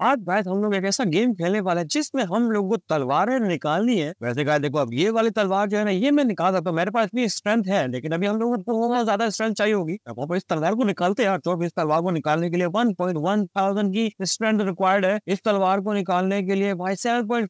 आज गाइस हम लोग एक ऐसा गेम खेलने वाले हैं जिसमें हम लोग को तलवारें निकालनी है वैसे गाय देखो अब ये वाली तलवार जो है ना ये मैं निकाल सकता हूँ मेरे पास इतनी स्ट्रेंथ है लेकिन अभी हम लोगों को बहुत ज्यादा स्ट्रेंथ चाहिए होगी अब हम इस तलवार को निकालते हैं तो इस तलवार को निकालने के लिए वन की स्ट्रेंथ रिक्वायर्ड है इस तलवार को निकालने के लिए भाई सेवन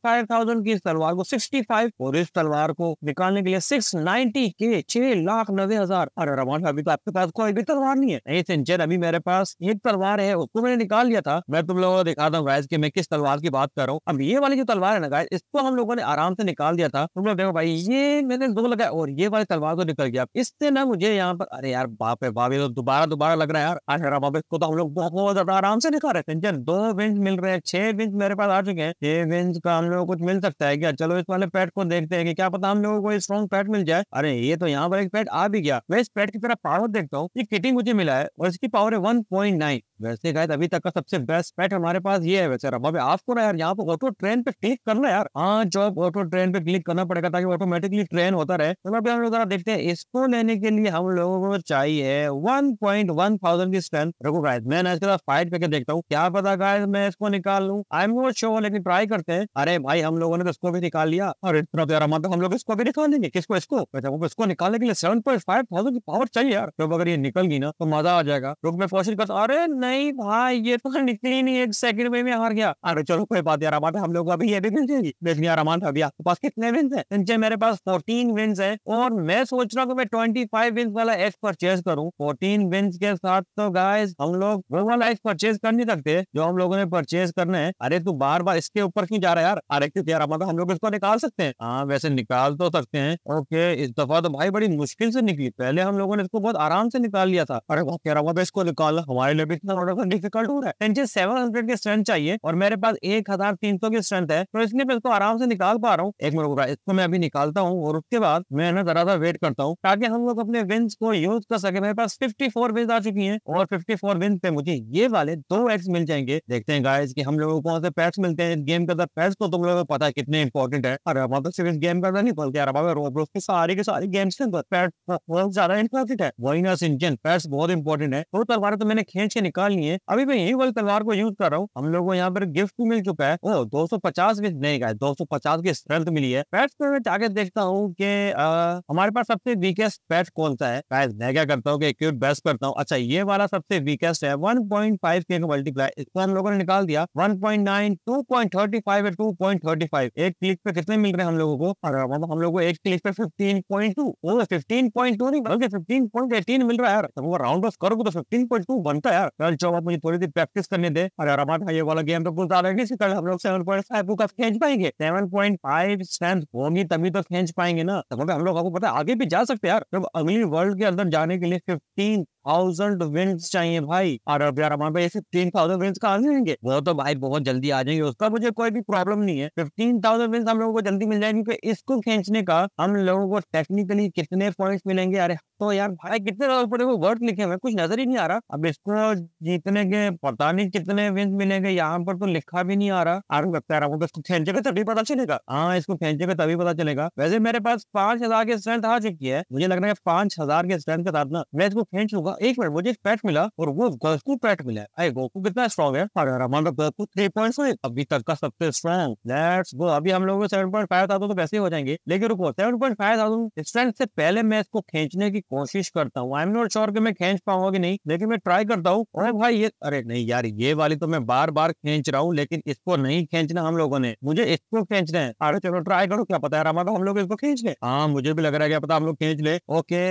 की इस तलवार को सिक्सटी और इस तलवार को निकालने के लिए सिक्स के छह लाख नब्बे हजार अरे रमान अभी तो आपके पास कोई भी तलवार नहीं है नहीं सिंचन अभी मेरे पास एक तलवार है उसको मैंने निकाल लिया था मैं तुम लोगों को दिखा हूँ गायस की मैं किस तलवार की बात कर रहा हूँ अब ये वाली जो तलवार है ना गाइस इसको हम लोगों ने आराम से निकाल दिया था तुम तो लोग देखो भाई ये मैंने दो लगाया और ये वाली तलवार तो निकल गया इससे ना मुझे यहाँ पर अरे यार बाप है बाप ये तो दोबारा दोबारा लग रहा है यार अरे बाप इसको तो हम लोग बहुत ज्यादा आराम से निकाल रहे टेंशन दो विंस मिल रहे हैं छह विंस मेरे पास आ चुके हैं छह विंस का हम लोग कुछ मिल सकता है क्या चलो इस वाले पेट को देखते हैं क्या पता हम लोगों को स्ट्रॉन्ग पेट मिल जाए अरे ये तो यहाँ पर एक पेट आ भी गया मैं इस पेट की तरफ पावर देखता हूँ ये किटिंग मुझे मिला है और इसकी पावर है वन वैसे गाय अभी तक का सबसे बेस्ट पेट हमारे पास ये है बेचारा भाभी आपको ना यार यहाँ पे ऑटो ट्रेन पे क्लिक करना यार हाँ जॉब ऑटो ट्रेन पे क्लिक करना पड़ेगा ताकि ऑटोमेटिकली ट्रेन होता रहे तो हम लोग देखते हैं इसको लेने के लिए हम लोगों को चाहिए वन पॉइंट वन थाउजेंड की स्ट्रेंथ रखो गाइस मैं ना इसके साथ फाइट करके देखता हूँ क्या पता गाइस मैं इसको निकाल लू आई एम नॉट श्योर लेकिन ट्राई करते हैं अरे भाई हम लोगों ने तो इसको भी निकाल लिया और इतना प्यारा मतलब हम लोग इसको भी निकाल देंगे किसको इसको अच्छा, इसको निकालने के लिए सेवन पॉइंट फाइव थाउजेंड की पावर चाहिए यार जब तो अगर ये निकल गई ना तो मजा आ जाएगा रुक में कोशिश करता अरे नहीं भाई ये तो निकली नहीं एक सेकंड में रुपए में हार गया अरे चलो कोई बात यार अमान हम लोग अभी ये भी मिल जाएगी देख लिया अमान अभी आपके पास कितने विंस है इनसे मेरे पास फोर्टीन विंस है और मैं सोच रहा हूँ मैं ट्वेंटी फाइव विंस वाला एक्स परचेज करूँ फोर्टीन विंस के साथ तो गाइस हम लोग वो वाला एक्स परचेज कर नहीं सकते जो हम लोगों ने परचेज करना है अरे तू बार बार इसके ऊपर क्यों जा रहा है यार अरे क्योंकि यार हम लोग इसको निकाल सकते हैं हाँ वैसे निकाल तो सकते हैं ओके इस दफा तो भाई बड़ी मुश्किल से निकली पहले हम लोगों ने इसको बहुत आराम से निकाल लिया था अरे वो कह रहा हूँ इसको निकाल हमारे लिए भी इतना डिफिकल्ट हो रहा है सेवन हंड्रेड के स्ट्रेंथ चाहिए और मेरे पास एक हजार तीन सौ की स्ट्रेंथ है तो इसलिए मैं इसको आराम से निकाल पा रहा हूँ एक मिनट इसको मैं अभी निकालता हूँ और उसके बाद मैं ना जरा सा वेट करता हूँ ताकि हम लोग अपने विंस को यूज कर सके मेरे पास फिफ्टी फोर विन्स आ चुकी है और फिफ्टी फोर विन्स पे मुझे ये वाले दो एक्स मिल जाएंगे देखते हैं गाइस की हम लोगों को कौन से पैट्स मिलते हैं गेम के अंदर पैट्स को तो तुम लोगों को पता है कितने इंपॉर्टेंट है अरे अब तो सिर्फ गेम का नहीं बोलते अरे रोबलोक्स की सारी की सारी गेम्स के अंदर पैट तो बहुत ज्यादा इंपॉर्टेंट है वही ना सिंचन पैट्स बहुत इंपॉर्टेंट है तो तलवार तो मैंने खींच के निकाल लिए अभी मैं यही वाली तलवार को यूज कर रहा हूँ हम लोग लोगों को यहाँ पर गिफ्ट मिल चुका है दो सौ पचास की नहीं गाय दो सौ पचास की स्ट्रेंथ मिली है पैट्स पर मैं जाके देखता हूँ कि हमारे पास सबसे वीकेस्ट पैट कौन सा है गाइस मैं क्या करता हूँ कि बेस्ट करता हूँ अच्छा ये वाला सबसे वीकेस्ट है वन पॉइंट फाइव के मल्टीप्लाई इसको हम लोगों ने निकाल दिया one point nine two point thirty five या टू पॉइंट थर्टी फाइव एक क्लिक पे कितने मिल रहे हैं हम लोगों को अगर हम लोग को एक क्लिक पे fifteen point two fifteen point two नहीं बल्कि फिफ्टीन पॉइंट एटीन मिल रहा है यार तो वो राउंड ऑफ करोगे तो फिफ्टीन पॉइंट टू बनता है यार चलो आप मुझे थोड़ी देर प्रैक्टिस करने दे और यार हमारे ये वाला गेम तो कुछ ज्यादा नहीं कल हम लोग सेवन पॉइंट फाइव को कब खेच पाएंगे सेवन पॉइंट फाइव स्ट्रेंथ होगी तभी तो खेच पाएंगे ना तो मतलब हम लोग आपको पता आगे भी जा सकते हैं यार जब अगली वर्ल्ड के अंदर जाने के लिए फिफ्टीन थाउजेंड विंस चाहिए भाई और अब यार हमारे पास तीन थाउजेंड विंस कहाँ से आएंगे वो तो भाई बहुत जल्दी आ जाएंगे उसका मुझे कोई भी प्रॉब्लम नहीं है फिफ्टीन थाउजेंड विंस हम लोगों को जल्दी मिल जाएंगे क्योंकि इसको खींचने का हम लोगों को टेक्निकली कितने पॉइंट्स मिलेंगे अरे तो यार भाई कितने पड़े ऊपर वर्ड लिखे हुए कुछ नजर ही नहीं आ रहा अब इसको जीतने के पता नहीं कितने विंस मिलेंगे यहाँ पर तो लिखा भी नहीं आ रहा आर लगता है तो इसको फेंचेगा तभी पता चलेगा हाँ इसको फेंचेगा तभी पता चलेगा वैसे मेरे पास पांच हजार की स्ट्रेंथ आ चुकी है मुझे लग रहा है पांच हजार के स्ट्रेंथ के साथ ना मैं इसको फेंच लूंगा एक मिनट मुझे पैट मिला और वो गोकू पैट मिला है गोकू कितना स्ट्रॉन्ग है हमारा गोकू थ्री पॉइंट अभी तक का सबसे स्ट्रॉन्ग लेट्स गो अभी हम लोगों को सेवन पॉइंट फाइव था तो वैसे ही हो जाएंगे लेकिन रुको सेवन पॉइंट फाइव था स्ट्रेंथ से पहले मैं इसको खींचने की कोशिश करता हूँ आई एम नॉट श्योर कि मैं खींच पाऊंगा कि नहीं लेकिन मैं ट्राई करता हूँ अरे भाई ये अरे नहीं यार ये वाली तो मैं बार बार खींच रहा हूँ लेकिन इसको नहीं खींचना हम लोगों ने मुझे इसको खींचना है अरे चलो ट्राई करो क्या पता है रामा हम लोग इसको खींच ले हाँ मुझे भी लग रहा है क्या पता हम लोग खींच ले ओके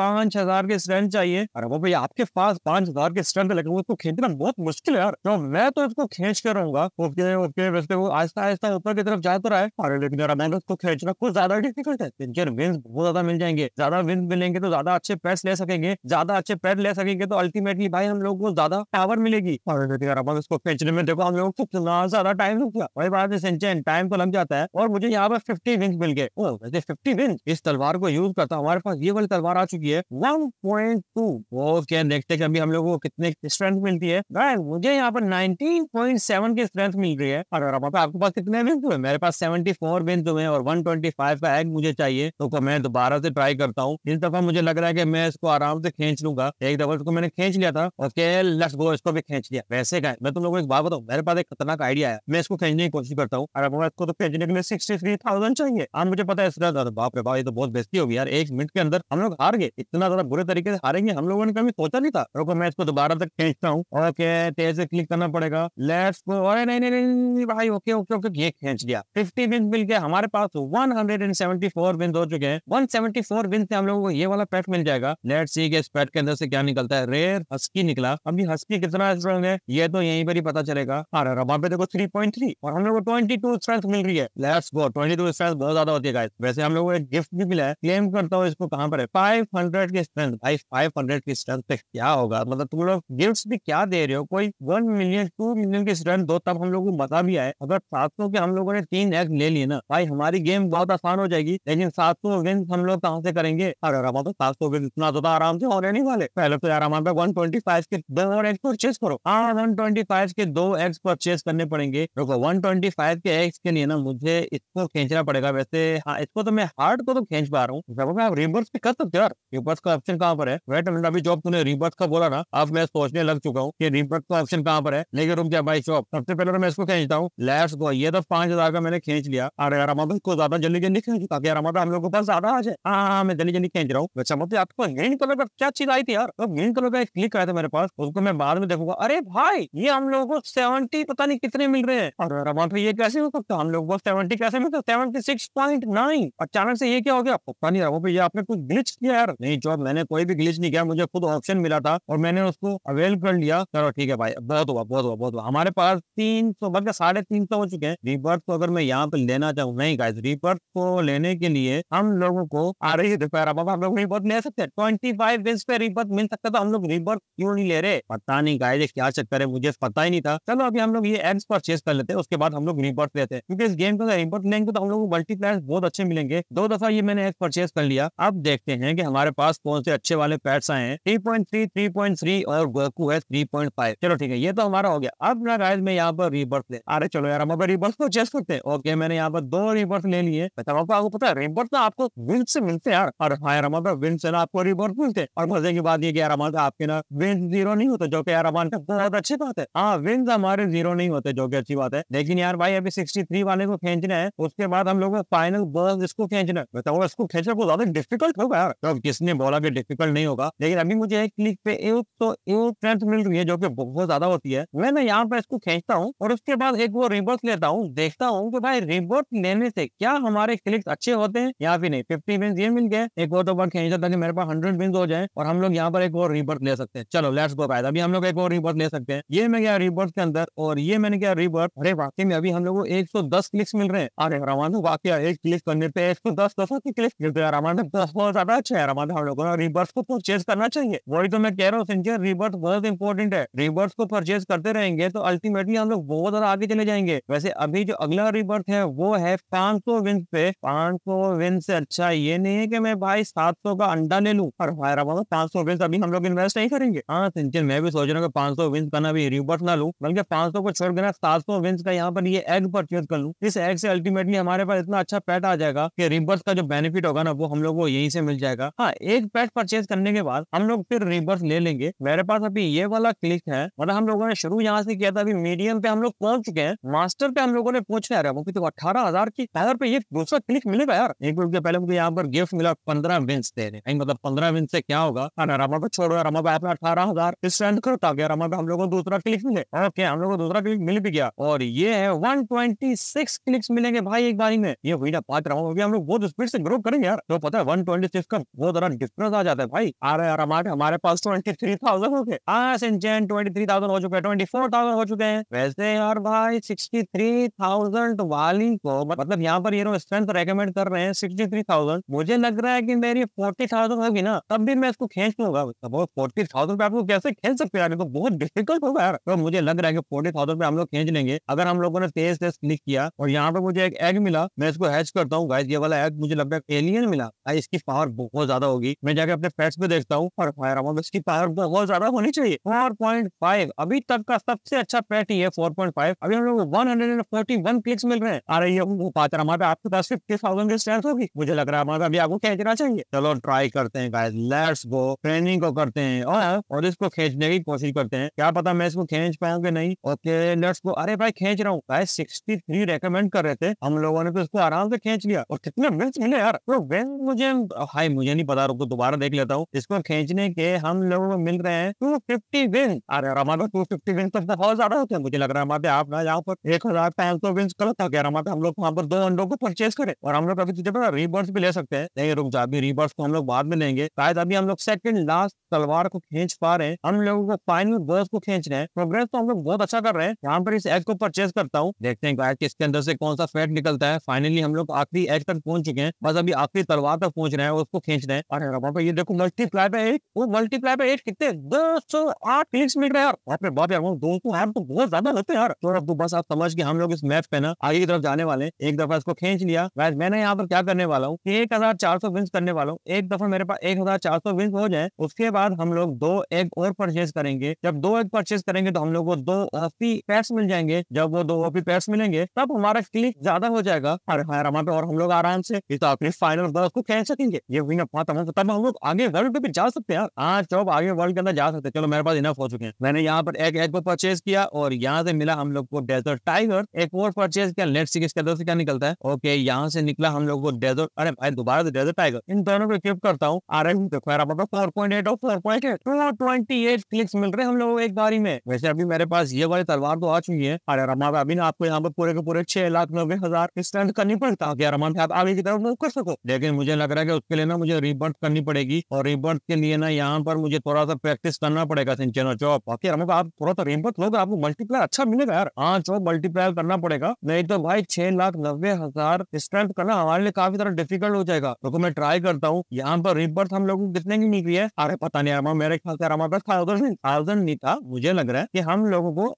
पांच हजार के स्ट्रेंथ चाहिए अरे वो भैया आपके पास पांच हजार के स्ट्रेंथ लेकिन उसको खींचना बहुत मुश्किल है यार तो मैं तो इसको खींच कर रहूंगा ओके ओके वैसे वो आहिस्ता आहिस्ता ऊपर की तरफ जा तो रहा है अरे लेकिन मैं उसको खींचना कुछ ज्यादा डिफिकल्ट है तीन चार विंस बहुत ज्यादा मिल जाएंगे ज्यादा विंस मिलेंगे तो तो ज्यादा अच्छे पैस ले सकेंगे ज्यादा अच्छे पैर ले सकेंगे तो अल्टीमेटली भाई हम लोग को ज्यादा पावर मिलेगी और उसको खींचने में देखो हम लोग कितना ज्यादा टाइम लग गया टाइम तो लग जाता है और मुझे यहाँ पर फिफ्टी विंस मिल गए फिफ्टी विंस इस तलवार को यूज करता हमारे पास ये वाली तलवार आ चुकी है वन पॉइंट टू क्या देखते हैं अभी हम लोग को कितने स्ट्रेंथ मिलती है मुझे यहाँ पर नाइनटीन पॉइंट सेवन की स्ट्रेंथ मिल रही है और आपके पास कितने विंस हुए मेरे पास सेवेंटी फोर विंस हुए और वन ट्वेंटी फाइव का एग मुझे चाहिए तो मैं दोबारा से ट्राई करता हूँ इस दफा मुझे मुझे लग रहा है कि मैं इसको आराम से खींच लूंगा एक दफा इसको मैंने खींच लिया था ओके लेट्स गो इसको भी खींच लिया वैसे का मैं तुम लोगों को एक बात बताऊँ मेरे पास एक खतरनाक आइडिया है मैं इसको खींचने की कोशिश करता हूँ अरे इसको तो खींचने के लिए सिक्सटी थ्री थाउजेंड चाहिए और मुझे पता है इसका बाप रे बाप ये तो बहुत बेस्ती होगी यार एक मिनट के अंदर हम लोग हार गए इतना ज्यादा बुरे तरीके से हारेंगे हम लोगों ने कभी सोचा नहीं था रुको मैं इसको दोबारा तक खींचता हूँ ओके तेज से क्लिक करना पड़ेगा लेट्स गो अरे नहीं नहीं नहीं भाई ओके ओके ओके ये खींच लिया फिफ्टी विन मिल गया हमारे पास one hundred and seventy four win हो चुके हैं वन सेवेंटी फोर विन से हम लोगों को ये वाला पेट मिल जाएगा लेट सी के इस पेट के अंदर से क्या निकलता है रेयर हस्की निकला अभी हस्की कितना स्ट्रॉन्ग है ये तो यहीं पर ही पता चलेगा अरे वहां पे देखो थ्री पॉइंट थ्री और हम लोग को ट्वेंटी टू स्ट्रेंथ मिल रही है let's go twenty two strength बहुत ज्यादा होती है गाइस वैसे हम लोग को एक गिफ्ट भी मिला है क्लेम करता हूँ इसको कहाँ पर है फाइव हंड्रेड की स्ट्रेंथ भाई फाइव हंड्रेड की स्ट्रेंथ पे क्या होगा मतलब तुम लोग गिफ्ट भी क्या दे रहे हो कोई वन मिलियन टू मिलियन की स्ट्रेंथ दो तब हम लोग को मजा भी आए अगर सात सौ के हम लोगों ने तीन एग ले लिए ना भाई हमारी गेम बहुत आसान हो जाएगी लेकिन सात सौ गेम हम लोग कहाँ से करेंगे अरे तो सात सौ के इतना तो आराम से होने नहीं वाले पहले तो यार हमारे वन ट्वेंटी फाइव के दो एक्स परचेज करो हाँ वन ट्वेंटी फाइव के दो एक्स परचेज करने पड़ेंगे रुको वन ट्वेंटी फाइव के एक्स के लिए ना मुझे इसको खींचना पड़ेगा वैसे हाँ इसको तो मैं हार्ड को तो खींच पा रहा हूँ आप रिवर्स भी कर सकते यार रिवर्स का ऑप्शन कहाँ पर है वेट मिनट अभी जॉब तुमने रिवर्स का बोला ना अब मैं सोचने लग चुका हूँ की रिवर्स का ऑप्शन कहाँ पर है लेकिन रुक जाए भाई शॉप सबसे पहले तो मैं इसको खींचता हूँ लेट्स गो ये तो पांच हजार का मैंने खींच लिया अरे यार हमारा इसको ज्यादा जल्दी जल्दी खींच ताकि यार हमारा हम लोग के पास ज्यादा आ जाए हाँ, हाँ, हाँ मैं जल्दी जल्दी खींच रहा हूँ अच्छा मतलब आपको ग्रीन कलर का क्या चीज आई थी यार अब ग्रीन कलर का एक क्लिक आया था मेरे पास उसको मैं बाद में देखूंगा अरे भाई ये हम लोगों को सेवेंटी पता नहीं कितने मिल रहे हैं और रमान ये कैसे हो सकता हम लोग को सेवेंटी कैसे मिलता सेवेंटी सिक्स पॉइंट नाइन अचानक से ये क्या हो गया पता नहीं रमो ये आपने कुछ ग्लिच किया यार नहीं जो मैंने कोई भी ग्लिच नहीं किया मुझे खुद ऑप्शन मिला था और मैंने उसको अवेल कर लिया चलो ठीक है भाई बहुत हुआ बहुत हुआ बहुत हुआ हमारे पास तीन सौ बल्कि साढ़े तीन सौ हो चुके हैं रिबर्थ को अगर मैं यहाँ पे लेना चाहूँ नहीं गाय रिबर्थ को लेने के लिए हम लोगों को आ रही है दोपहर बाबा हम लोग रिबर्थ ले सकते हैं ट्वेंटी फाइव विंस पे रिबर्थ मिल सकता था हम लोग रिबर्थ क्यों नहीं ले रहे पता नहीं गाय क्या चक्कर है मुझे पता ही नहीं था चलो अभी हम लोग ये एड्स परचेज कर लेते हैं उसके बाद हम लोग रिबर्थ लेते हैं क्योंकि इस गेम को रिबर्थ लेंगे तो हम लोग को बहुत अच्छे मिलेंगे दो दफा ये मैंने एड्स परचेज कर लिया अब देखते हैं कि हमारे पास कौन से अच्छे वाले पैट्स आए हैं three point three three point three और गोकू है थ्री पॉइंट फाइव चलो ठीक है ये तो हमारा हो गया अब ना गाय में यहाँ पर रिबर्थ ले अरे चलो यार हम अब रिबर्थ को चेस करते हैं ओके मैंने यहाँ पर दो रिबर्थ ले लिए आपको पता है रिबर्थ ना आपको विंस से मिलते हैं यार और हाँ यार हम विंस है ना आपको रिवॉर्ड मिलते और मजे की बात ये कि अरमान का आपके ना विंस जीरो नहीं होते जो कि अरमान का बहुत अच्छी बात है हाँ विंस हमारे जीरो नहीं होते जो कि अच्छी बात है लेकिन यार भाई अभी सिक्सटी वाले को खींचना है उसके बाद हम लोग फाइनल बर्स इसको खींचना है तो बताओ इसको खींचना बहुत ज्यादा डिफिकल्ट होगा यार तो किसने बोला कि डिफिकल्ट नहीं होगा लेकिन अभी मुझे एक क्लिक पे एक तो एक ट्रेंथ मिल रही है जो कि बहुत ज्यादा होती है मैं ना यहाँ पे इसको खींचता हूँ और उसके बाद एक वो रिवर्स लेता हूँ देखता हूँ कि भाई रिवर्स लेने से क्या हमारे क्लिक अच्छे होते हैं या फिर नहीं फिफ्टी मिनट ये मिल गए एक और तो खेच चाहिए था ताकि मेरे पास हंड्रेड विंस हो जाए और हम लोग यहाँ पर एक और रिबर्थ ले सकते हैं चलो लेट्स गो गाइस अभी हम लोग एक और रिबर्थ ले सकते हैं ये मैं क्या रिबर्थ के अंदर और ये मैंने क्या रिबर्थ अरे वाकई में अभी हम लोग को दस क्लिक्स मिल रहे हैं अरे रामान वाकई एक क्लिक करने पे एक सौ दस की क्लिक मिलते हैं रामान दस बहुत ज्यादा अच्छा है रामान हम लोग रिबर्थ को परचेज करना चाहिए वही तो मैं कह रहा हूँ रिबर्थ बहुत इंपॉर्टेंट है रिबर्थ को परचेज करते रहेंगे तो अल्टीमेटली हम लोग बहुत ज्यादा आगे चले जाएंगे वैसे अभी जो अगला रिबर्थ है वो है पांच सौ विन पे पांच सौ विन से अच्छा ये नहीं है की मैं भाई सात सौ होगा अंडा ले लू और फायर अबाउट पाँच सौ विंस अभी हम लोग इन्वेस्ट नहीं करेंगे हाँ सिंचन मैं भी सोच रहा हूँ पांच सौ विंस का ना भी रिवर्स ना लू बल्कि पांच सौ को छोड़ देना सात सौ विंस का यहाँ पर ये एग परचेज कर लू इस एग से अल्टीमेटली हमारे पास इतना अच्छा पैट आ जाएगा कि रिवर्स का जो बेनिफिट होगा ना वो हम लोग को यही से मिल जाएगा हाँ एक पैट परचेज करने के बाद हम लोग फिर रिवर्स ले लेंगे मेरे पास अभी ये वाला क्लिक है मतलब हम लोगों ने शुरू यहाँ से किया था अभी मीडियम पे हम लोग पहुंच चुके हैं मास्टर पे हम लोगों ने पहुंचना है वो तो अठारह हजार की पैर पे तो ये दूसरा क्लिक मिलेगा यार एक मिनट पहले मुझे यहाँ पर गिफ्ट मिला पंद्रह विंस थे रहे हैं मतलब पंद्रह विन से क्या होगा अरे रमा को छोड़ो रमा भाई अपना अठारह हजार इस रन खर्च आ रमा भाई हम लोग को दूसरा क्लिक मिले ओके हम लोग को दूसरा क्लिक मिल भी गया और ये है वन ट्वेंटी सिक्स क्लिक्स मिलेंगे भाई एक बारी में ये हुई ना पाँच रमा होगी हम लोग बहुत स्पीड से ग्रो करेंगे यार तो पता है वन ट्वेंटी सिक्स का बहुत ज्यादा डिफरेंस आ जाता है भाई आ अरे यार हमारे हमारे पास ट्वेंटी थ्री थाउजेंड हो गए आज ट्वेंटी थ्री थाउजेंड हो चुके हैं ट्वेंटी फोर थाउजेंड हो चुके हैं वैसे यार भाई सिक्सटी थ्री थाउजेंड वाली को मतलब यहाँ पर ये लोग स्ट्रेंथ रेकमेंड कर रहे हैं सिक्सटी थ्री थाउजेंड मुझे लग रहा है कि मेरी फोर्टी थाउजेंड होगी ना तब भी मैं इसको खींच लूंगा फोर्टी थाउजेंड रुपए आपको कैसे खेल सकते हैं तो बहुत डिफिकल्ट होगा यार तो मुझे लग रहा है कि फोर्टी थाउजेंड पे हम लोग खींच लेंगे अगर हम लोगों ने तेज तेज क्लिक किया और यहाँ पे मुझे एक एग मिला मैं इसको हैच करता हूँ गाइस ये वाला एग मुझे लग रहा है एलियन मिला इसकी पावर बहुत ज्यादा होगी मैं जाके अपने पेट्स पे देखता हूँ और फायर अमाउंट इसकी पावर बहुत ज्यादा होनी चाहिए फोर पॉइंट फाइव अभी तक का सबसे अच्छा पैट ही है फोर पॉइंट फाइव अभी हम लोग one hundred and forty one clicks मिल रहे हैं आ रही है वो पात्र हमारे आपके पास फिफ्टी थाउजेंड की होगी मुझे लग रहा है हमारे अभी आपको कहना चाहिए चलो ट्राई करते हैं गाइस लेट्स गो ट्रेनिंग को करते हैं और और इसको खींचने की कोशिश करते हैं क्या पता मैं इसको खींच पाऊंगे नहीं ओके लेट्स गो अरे भाई खींच रहा हूँ गाइस थ्री रेकमेंड कर रहे थे हम लोगों ने तो इसको आराम से खींच लिया और कितने विन्स मिले यार तो विन मुझे हाई मुझे नहीं पता रुको दोबारा देख लेता हूँ इसको खींचने के हम लोगों को मिल रहे हैं टू फिफ्टी विन अरे हमारे टू फिफ्टी विन तो बहुत ज्यादा होते हैं मुझे लग रहा है हमारे आप ना यहाँ पर एक हजार पांच सौ विन गलत था हम लोग वहाँ पर दो अंडों को परचेज करें और हम लोग अभी तुझे रीबर्स भी ले सकते हैं नहीं रुक जा रिबर्स को हम लोग बाद में लेंगे शायद अभी हम लोग सेकंड लास्ट तलवार को खींच पा रहे हैं हम लोगों को फाइनल बर्स को खींच रहे हैं प्रोग्रेस तो हम लोग बहुत अच्छा कर रहे हैं यहाँ पर इस एज को परचेज करता हूँ देखते हैं गाय किसके अंदर से कौन सा फैट निकलता है फाइनली हम लोग आखिरी एज तक पहुंच चुके हैं बस अभी आखिरी तलवार तक पहुंच रहे हैं उसको खींच रहे हैं अरे रबा ये देखो मल्टीप्लाई पे एट वो मल्टीप्लाई पे एट कितने दो सौ आठ क्लिक्स मिल रहे हैं बाप यार दोस्तों यार तो बहुत ज्यादा लगते हैं यार तो अब तो बस आप समझ के हम लोग इस मैप पे ना आगे की तरफ जाने वाले एक दफा इसको खींच लिया मैंने यहाँ पर क्या करने वाला हूँ एक हजार चार सौ विंस करने वाला हूँ एक दफा मेरे पास एक हजार चार सौ विंस हो जाए उसके बाद हम लोग दो एग और परचेज करेंगे जब दो एग परचेज करेंगे तो हम लोग को दो ओपी पैट्स मिल जाएंगे जब वो दो ओपी पैट्स मिलेंगे तब हमारा क्लिक ज्यादा हो जाएगा और हमारे पे और हम लोग आराम से इस अपने फाइनल दस को खेल सकेंगे ये विन अपना तमाम तब हम लोग आगे वर्ल्ड पे भी जा सकते हैं आज चौब तो आगे वर्ल्ड के अंदर जा सकते चलो मेरे पास इनफ हो चुके हैं मैंने यहाँ पर एक एग को परचेज किया और यहाँ से मिला हम लोग को डेजर्ट टाइगर एक और परचेज किया लेट सी इसके अंदर से क्या निकलता है ओके यहाँ से निकला हम लोग को डेजर्ट अरे भाई दोबारा से डेजर्ट टाइगर इन दोनों को स्किप करता हूँ आ रही हूँ देखो यार फोर पॉइंट एट और four point eight to twenty eight clicks मिल रहे हैं हम लोग एक बारी में वैसे अभी मेरे पास ये वाली तलवार तो आ चुकी है अरे रमान अभी ना आपको यहाँ पर पूरे के पूरे छह लाख नब्बे हजार स्टैंड करनी पड़ता है रमान आप आगे की तरफ कर सको लेकिन मुझे लग रहा है उसके लिए ना मुझे रिबर्थ करनी पड़ेगी और रिबर्थ के लिए ना यहाँ पर मुझे थोड़ा सा प्रैक्टिस करना पड़ेगा सिंचनो चौप बाकी रमन आप थोड़ा सा रिबर्थ लोग आपको मल्टीप्लायर अच्छा मिलेगा यार हाँ चौक मल्टीप्लायर करना पड़ेगा नहीं तो भाई छह लाख नब्बे हजार स्टैंड करना हमारे लिए काफी तरह डिफिकल्ट हो जाएगा तो मैं ट्राई करता हूँ यहाँ पर रिबर्थ हम लोगों को कितने की मिल रही है अरे पता नहीं यार मेरे ख्याल से हमारे पास थाउजेंड थाउजेंड नहीं था मुझे लग रहा है कि हम लोगों को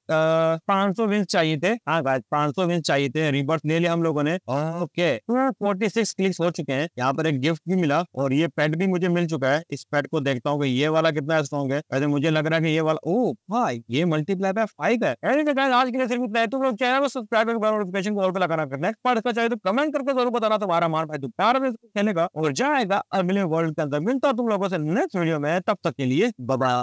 पांच सौ विंस चाहिए थे हाँ भाई पांच सौ विंस चाहिए थे रिबर्थ ले लिया हम लोगों ने ओके फोर्टी सिक्स क्लिक्स हो चुके हैं यहाँ पर एक गिफ्ट भी मिला और ये पेट भी मुझे मिल चुका है इस पेट को देखता हूँ ये वाला कितना स्ट्रॉन्ग है वैसे मुझे लग रहा है कि ये वाला ओ भाई ये मल्टीप्लाई बाय फाइव है तो आज के लिए सिर्फ इतना है तुम लोग चैनल को सब्सक्राइब करके बेल नोटिफिकेशन को ऑल पे लगाना करना है पर इसका चाहिए तो कमेंट करके जरूर बताना तुम्हारा मार भाई तू तो प्यार में खेलेगा और जाएगा मिले वर्ल्ड के अंदर मिलता तुम लोगों से नेक्स्ट वीडियो में तब तक के लिए बबा